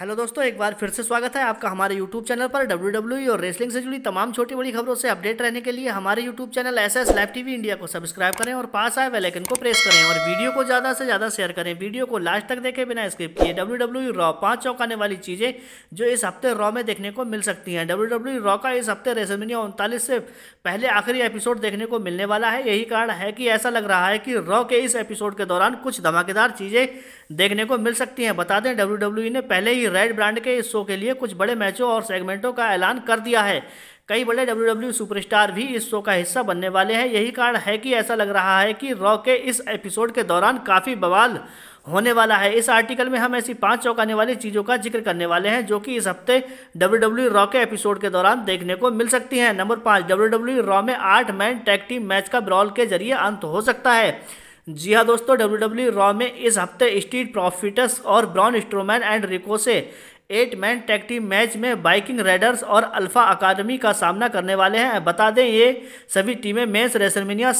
hello दोस्तों एक बार फिर से स्वागत है आपका हमारे यूट्यूब चैनल पर डब्ल्यू e और रेसलिंग से जुड़ी तमाम छोटी बड़ी खबरों से अपडेट रहने के लिए हमारे YouTube channel S S live TV India को सब्सक्राइब करें और पास आए वेलाइकन को प्रेस करें और वीडियो को ज़्यादा से ज़्यादा शेयर करें वीडियो को लास्ट तक देखें बिना स्क्रिप किए डब्ल्यू डब्ल्यू रॉ पाँच चौंकाने वाली चीज़ें जो इस हफ्ते रॉ में देखने को मिल सकती हैं डब्ल्यू डब्ल्यू रॉ का इस हफ्ते रेसमिनिया उनतालीस से पहले आखिरी एपिसोड देखने को मिलने वाला है यही कारण है कि ऐसा लग रहा है कि रॉ के इस एपिसोड के दौरान कुछ धमाकेदार चीज़ें देखने को मिल सकती हैं बता दें डब्ल्यू e ने पहले ही रेड ब्रांड के इस शो के लिए कुछ बड़े मैचों और सेगमेंटों का ऐलान कर दिया है कई बड़े डब्ल्यू सुपरस्टार भी इस शो का हिस्सा बनने वाले हैं यही कारण है कि ऐसा लग रहा है कि रॉ के इस एपिसोड के दौरान काफ़ी बवाल होने वाला है इस आर्टिकल में हम ऐसी पांच चौंकाने वाली चीज़ों का जिक्र करने वाले हैं जो कि इस हफ्ते डब्ल्यू डब्ल्यू रॉ के एपिसोड के दौरान देखने को मिल सकती हैं नंबर पाँच डब्ल्यू डब्ल्यू रॉ में आठ मैन टैग टीम मैच का ब्रॉल के जरिए अंत हो सकता है जी हाँ दोस्तों डब्ल्यू रॉ e में इस हफ्ते स्टील प्रॉफिटस और ब्राउन स्ट्रोमैन एंड रिको से eight man tag team match में बाइकिंग रेडर्स और अल्फा अकादमी का सामना करने वाले हैं बता दें ये सभी टीमें men's WrestleMania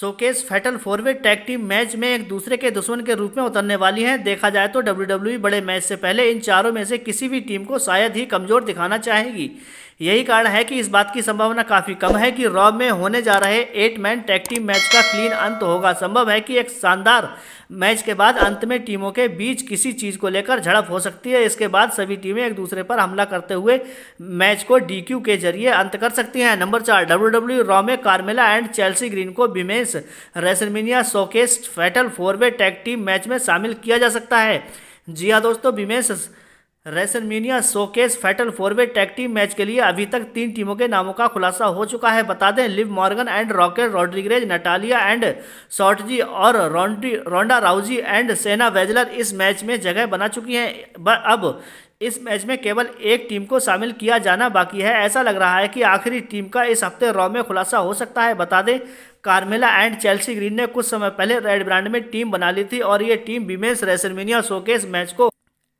showcase fatal four way tag team match में एक दूसरे के दुश्मन के रूप में उतरने वाली हैं देखा जाए तो डब्ल्यू e बड़े मैच से पहले इन चारों में से किसी भी टीम को शायद ही कमज़ोर दिखाना चाहेगी यही कारण है कि इस बात की संभावना काफ़ी कम है कि रॉ में होने जा रहे eight man tag team match का क्लीन अंत होगा संभव है कि एक शानदार मैच के बाद अंत में टीमों के बीच किसी चीज़ को लेकर झड़प हो सकती है इसके बाद सभी टीमें एक दूसरे पर हमला करते हुए मैच को डीक्यू के जरिए अंत कर सकती हैं नंबर चार डब्ल्यू डब्ल्यू e रॉ में कार्मेला एंड चेल्सी ग्रीन को women's WrestleMania showcase fatal four way tag team match में शामिल किया जा सकता है जी हाँ दोस्तों women's WrestleMania showcase fatal four way tag team match के लिए अभी तक तीन टीमों के नामों का खुलासा हो चुका है बता दें Liv Morgan and Raquel Rodriguez Natalya and Shotzi और रोंडा राउजी एंड सेना वेजलर इस मैच में जगह बना चुकी हैं अब इस मैच में केवल एक टीम को शामिल किया जाना बाकी है ऐसा लग रहा है कि आखिरी टीम का इस हफ्ते रॉ में खुलासा हो सकता है बता दें कार्मेला एंड चेल्सी ग्रीन ने कुछ समय पहले रेड ब्रांड में टीम बना ली थी और ये team women's WrestleMania showcase match को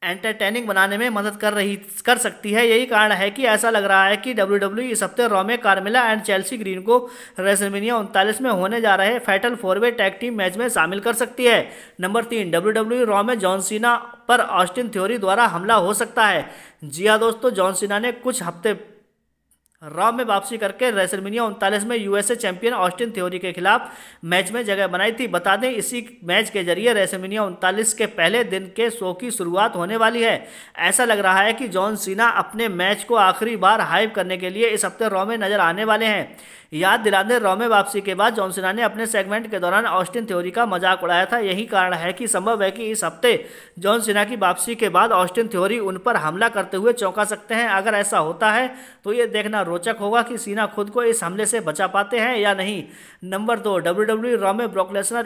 एंटरटेनिंग बनाने में मदद कर रही कर सकती है यही कारण है कि ऐसा लग रहा है कि डब्ल्यू डब्ल्यू e इस हफ्ते रॉ में कार्मिला एंड चेल्सी ग्रीन को रेसलमेनिया उनतालीस में होने जा रहे fatal four way tag team match में शामिल कर सकती है नंबर तीन डब्ल्यू डब्ल्यू रॉ में पर ऑस्टिन थ्योरी द्वारा हमला हो सकता है जी हाँ दोस्तों जॉनसिना ने कुछ हफ्ते रॉ में वापसी करके रेसलमिनिया उनतालीस में यूएसए चैंपियन ऑस्टिन थ्योरी के खिलाफ मैच में जगह बनाई थी बता दें इसी मैच के जरिए रेसलमिनिया उनतालीस के पहले दिन के शो की शुरुआत होने वाली है ऐसा लग रहा है कि जॉन सीना अपने मैच को आखिरी बार हाइप करने के लिए इस हफ्ते रॉ में नजर आने वाले हैं याद दिलाने रोमे वापसी के बाद जॉनसिना ने अपने सेगमेंट के दौरान ऑस्टिन थ्योरी का मजाक उड़ाया था यही कारण है कि संभव है कि इस हफ्ते जॉन सिन्हा की वापसी के बाद ऑस्टिन थ्योरी उन पर हमला करते हुए चौंका सकते हैं अगर ऐसा होता है तो ये देखना रोचक होगा कि सीना खुद को इस हमले से बचा पाते हैं या नहीं नंबर दो डब्ल्यू डब्ल्यू e रॉ में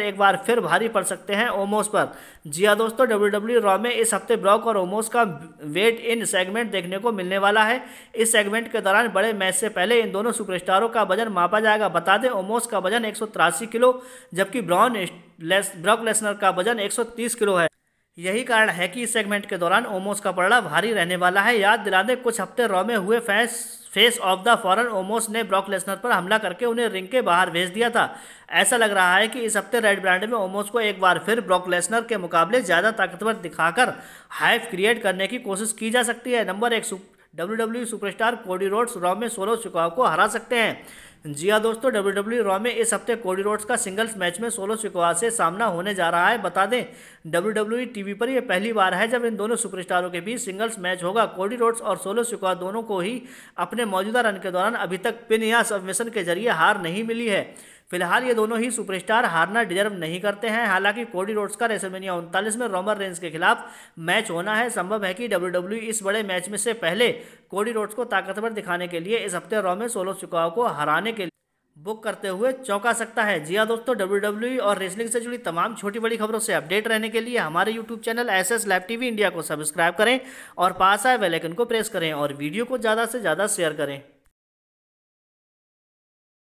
एक बार फिर भारी पड़ सकते हैं ओमोस पर जी हाँ दोस्तों डब्ल्यू डब्ल्यू e रॉ में इस हफ्ते ब्रॉक और ओमोस का वेट इन सेगमेंट देखने को मिलने वाला है इस सेगमेंट के दौरान बड़े मैच से पहले इन दोनों सुपरस्टारों का वजन मापा जाएगा बता दें ओमोस का वजन एक किलो जबकि ब्राउन ब्रॉक लेसनर का वजन 130 किलो है यही कारण है कि इस सेगमेंट के दौरान ओमोस का पड़ा भारी रहने वाला है याद दिला दें कुछ हफ्ते रॉ में हुए फैंस फेस ऑफ द फॉरन ओमोस ने ब्रॉक लेसनर पर हमला करके उन्हें रिंग के बाहर भेज दिया था ऐसा लग रहा है कि इस हफ्ते रेड ब्रांड में ओमोस को एक बार फिर ब्रॉक लेसनर के मुकाबले ज़्यादा ताकतवर दिखाकर हाइफ क्रिएट करने की कोशिश की जा सकती है नंबर एक W W superstar Cody Rhodes Raw में सोलो शिकाव को हरा सकते हैं जी हाँ दोस्तों डब्ल्यू डब्ल्यू रॉ में इस हफ्ते कोडी रोड्स का सिंगल्स मैच में सोलो सिकवा से सामना होने जा रहा है बता दें डब्ल्यू डब्ल्यू टीवी पर यह पहली बार है जब इन दोनों सुपरस्टारों के बीच सिंगल्स मैच होगा कोडी रोड्स और सोलो सिकोहा दोनों को ही अपने मौजूदा रन के दौरान अभी तक पिन या सबमिशन के जरिए हार नहीं मिली है फिलहाल ये दोनों ही सुपरस्टार हारना डिजर्व नहीं करते हैं हालांकि कोडी रोड्स का रेसलमेनिया उनतालीस में रोमर रेंज के खिलाफ मैच होना है संभव है कि डब्ल्यू इस बड़े मैच में से पहले कोडी रोड्स को ताकतवर दिखाने के लिए इस हफ्ते रॉ में सोलो चुकाव को हराने के बुक करते हुए चौंका सकता है जिया हाँ दोस्तों डब्ल्यू और रेसलिंग से जुड़ी तमाम छोटी बड़ी खबरों से अपडेट रहने के लिए हमारे YouTube channel S S live TV India को सब्सक्राइब करें और पास आए वेलाइकन को प्रेस करें और वीडियो को ज़्यादा से ज़्यादा शेयर करें